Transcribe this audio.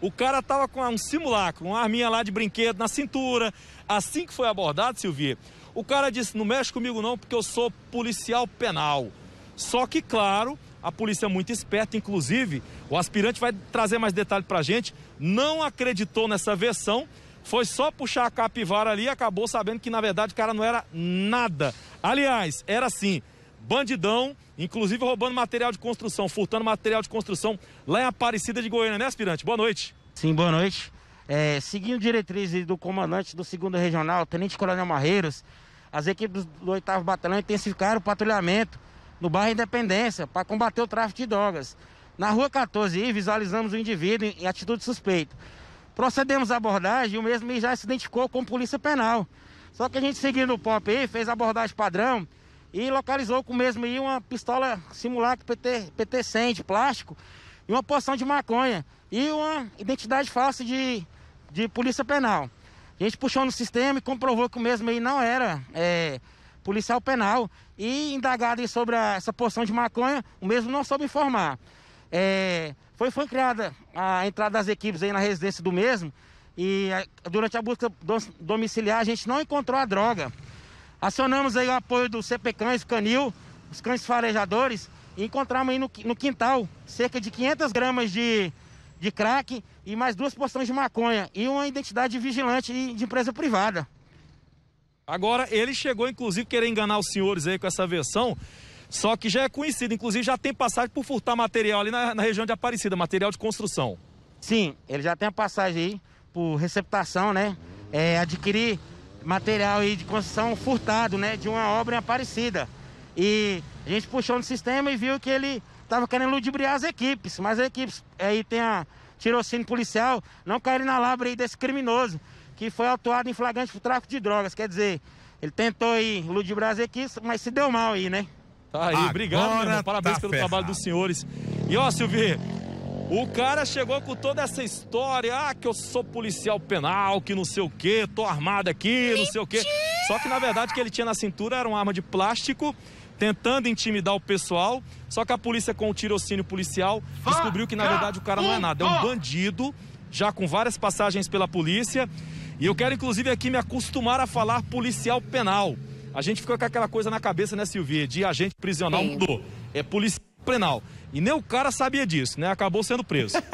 O cara tava com um simulacro, uma arminha lá de brinquedo na cintura. Assim que foi abordado, Silvia, o cara disse: Não mexe comigo não, porque eu sou policial penal. Só que, claro, a polícia é muito esperta, inclusive, o aspirante vai trazer mais detalhe pra gente, não acreditou nessa versão, foi só puxar a capivara ali e acabou sabendo que, na verdade, o cara não era nada. Aliás, era assim, bandidão, inclusive roubando material de construção, furtando material de construção lá em Aparecida de Goiânia, né, aspirante? Boa noite. Sim, boa noite. É, seguindo diretrizes do comandante do 2 Regional, Tenente Coronel Marreiros, as equipes do 8 Batalhão intensificaram o patrulhamento no bairro Independência para combater o tráfico de drogas. Na rua 14, visualizamos o indivíduo em atitude suspeita. Procedemos à abordagem e o mesmo já se identificou a polícia penal. Só que a gente seguindo o POP aí, fez a abordagem padrão e localizou com o mesmo aí uma pistola simulacro PT, PT 100 de plástico e uma porção de maconha e uma identidade falsa de, de polícia penal. A gente puxou no sistema e comprovou que o mesmo aí não era é, policial penal e indagado sobre a, essa porção de maconha, o mesmo não soube informar. É, foi, foi criada a entrada das equipes aí na residência do mesmo e a, durante a busca domiciliar a gente não encontrou a droga. Acionamos aí o apoio do CP Cães, Canil, os cães farejadores, e encontramos aí no, no quintal cerca de 500 gramas de, de crack e mais duas porções de maconha e uma identidade de vigilante de empresa privada. Agora, ele chegou, inclusive, querer enganar os senhores aí com essa versão, só que já é conhecido, inclusive já tem passagem por furtar material ali na, na região de Aparecida, material de construção. Sim, ele já tem a passagem aí por receptação, né? É, adquirir material aí de construção furtado, né, de uma obra em Aparecida. E a gente puxou no sistema e viu que ele estava querendo ludibriar as equipes, mas as equipes aí tem a tirocínio policial, não caíram na labra aí desse criminoso, que foi autuado em flagrante por tráfico de drogas, quer dizer, ele tentou aí ludibriar as equipes, mas se deu mal aí, né? Tá aí, Agora obrigado, meu irmão. parabéns tá pelo ferrado. trabalho dos senhores. E ó, Silvio, o cara chegou com toda essa história, ah, que eu sou policial penal, que não sei o quê, tô armado aqui, não sei o quê. Só que na verdade o que ele tinha na cintura era uma arma de plástico, tentando intimidar o pessoal. Só que a polícia, com o tirocínio policial, descobriu que na verdade o cara não é nada, é um bandido, já com várias passagens pela polícia. E eu quero inclusive aqui me acostumar a falar policial penal. A gente ficou com aquela coisa na cabeça, né, Silvia, de agente prisional. É policial Planalto. E nem o cara sabia disso, né? Acabou sendo preso.